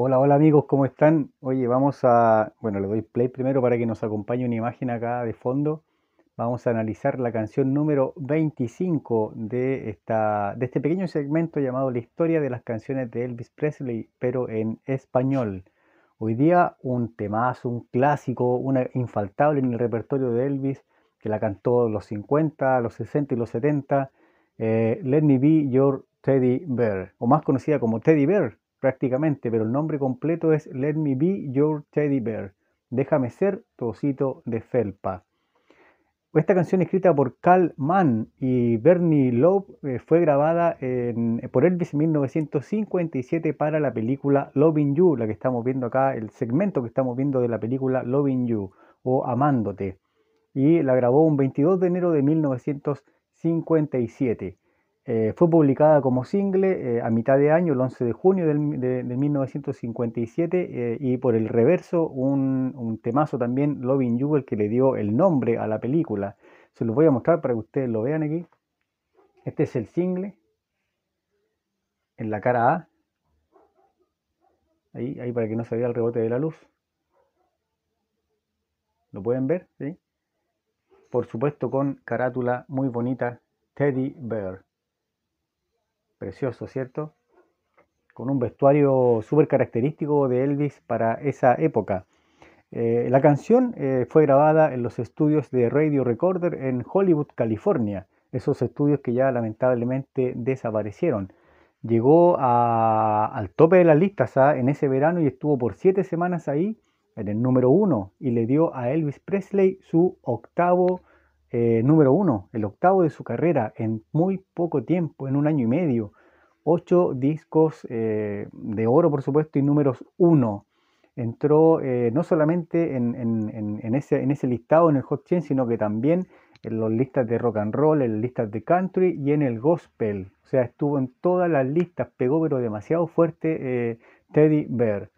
Hola, hola amigos, ¿cómo están? Oye, vamos a, bueno, le doy play primero para que nos acompañe una imagen acá de fondo. Vamos a analizar la canción número 25 de, esta, de este pequeño segmento llamado La historia de las canciones de Elvis Presley, pero en español. Hoy día un temazo, un clásico, una infaltable en el repertorio de Elvis, que la cantó los 50, los 60 y los 70, eh, Let Me Be Your Teddy Bear, o más conocida como Teddy Bear, prácticamente, pero el nombre completo es Let Me Be Your Teddy Bear. Déjame ser tu de felpa. Esta canción escrita por Carl Mann y Bernie Love eh, fue grabada por Elvis en 1957 para la película Loving You, la que estamos viendo acá, el segmento que estamos viendo de la película Loving You o Amándote. Y la grabó un 22 de enero de 1957. Eh, fue publicada como single eh, a mitad de año, el 11 de junio de, 1957, eh, y por el reverso un, temazo también, Loving You, que le dio el nombre a la película. Se los voy a mostrar para que ustedes lo vean aquí. Este es el single, en la cara A, ahí, ahí para que no se vea el rebote de la luz. ¿Lo pueden ver? ¿Sí? Por supuesto con carátula muy bonita, Teddy Bear. Precioso, ¿cierto? Con un vestuario súper característico de Elvis para esa época. Eh, la canción eh, fue grabada en los estudios de Radio Recorder en Hollywood, California, esos estudios que ya lamentablemente desaparecieron. Llegó al tope de las listas ¿ah? en ese verano y estuvo por siete semanas ahí en el número uno y le dio a Elvis Presley su octavo eh, número uno, el octavo de su carrera, en muy poco tiempo, en un año y medio. Ocho discos eh, de oro, por supuesto, y números uno. Entró eh, no solamente en, ese, en, ese, listado, en el Hot 100, sino que también en las listas de rock and roll, en las listas de country y en el gospel. O sea, estuvo en todas las listas, pegó pero demasiado fuerte Teddy Bear.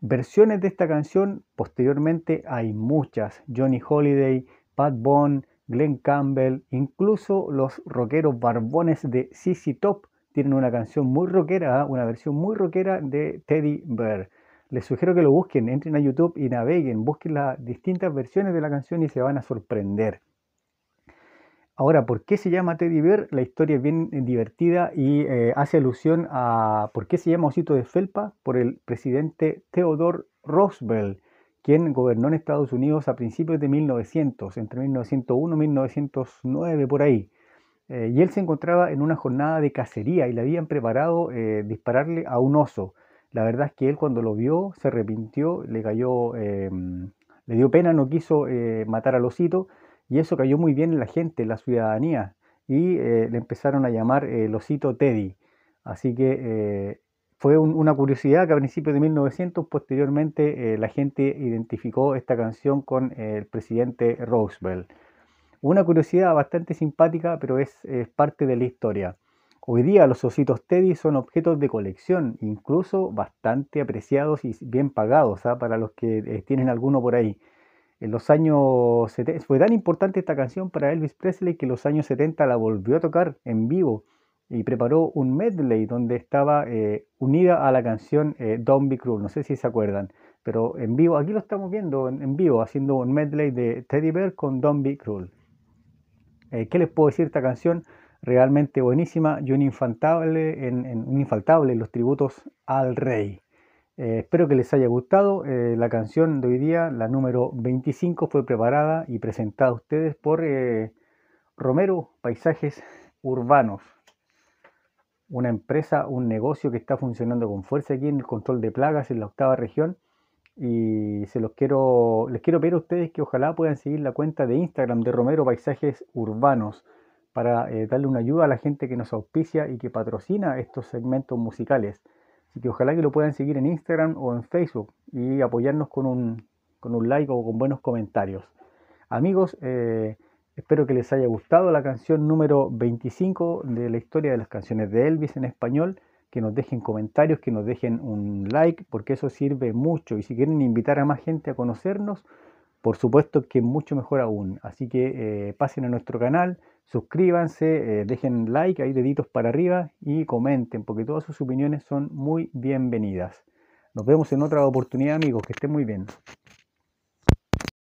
Versiones de esta canción, posteriormente hay muchas. Johnny Holiday, Pat Bond, Glenn Campbell, incluso los rockeros barbones de CC Top tienen una canción muy rockera, ¿ah? una versión muy rockera de Teddy Bear. Les sugiero que lo busquen, entren a YouTube y naveguen, busquen las distintas versiones de la canción y se van a sorprender. Ahora, ¿por qué se llama Teddy Bear? La historia es bien divertida y eh, hace alusión a por qué se llama Osito de Felpa por el presidente Theodore Roosevelt quien gobernó en Estados Unidos a principios de 1900, entre 1901 y 1909, por ahí. Eh, y él se encontraba en una jornada de cacería y le habían preparado eh, dispararle a un oso. La verdad es que él cuando lo vio se arrepintió, le cayó, em, le dio pena, no quiso eh, matar al osito y eso cayó muy bien en la gente, en la ciudadanía y le empezaron a llamar el osito Teddy. Así que fue una curiosidad que a principios de 1900, posteriormente, eh, la gente identificó esta canción con el presidente Roosevelt. Una curiosidad bastante simpática, pero es, parte de la historia. Hoy día los ositos Teddy son objetos de colección, incluso bastante apreciados y bien pagados ¿ah? para los que eh, tienen alguno por ahí. En los años fue tan importante esta canción para Elvis Presley que en los años 70 la volvió a tocar en vivo y preparó un medley donde estaba eh, unida a la canción eh, Don't Be Cruel. No sé si se acuerdan, pero en vivo, aquí lo estamos viendo en, vivo, haciendo un medley de Teddy Bear con Don't Be Cruel. Eh, ¿Qué les puedo decir esta canción? Realmente buenísima y un infaltable un infaltable los tributos al rey. espero que les haya gustado. la canción de hoy día, la número 25, fue preparada y presentada a ustedes por Romero Paisajes Urbanos una empresa, un negocio que está funcionando con fuerza aquí en el control de plagas en la octava región. Y se los quiero, les quiero pedir a ustedes que ojalá puedan seguir la cuenta de Instagram de Romero Paisajes Urbanos para eh, darle una ayuda a la gente que nos auspicia y que patrocina estos segmentos musicales. Así que ojalá que lo puedan seguir en Instagram o en Facebook y apoyarnos con un, con like o con buenos comentarios. Amigos, eh, Espero que les haya gustado la canción número 25 de la historia de las canciones de Elvis en español. Que nos dejen comentarios, que nos dejen un like, porque eso sirve mucho. Y si quieren invitar a más gente a conocernos, por supuesto que mucho mejor aún. Así que eh, pasen a nuestro canal, suscríbanse, eh, dejen like, hay deditos para arriba y comenten, porque todas sus opiniones son muy bienvenidas. Nos vemos en otra oportunidad, amigos. Que estén muy bien.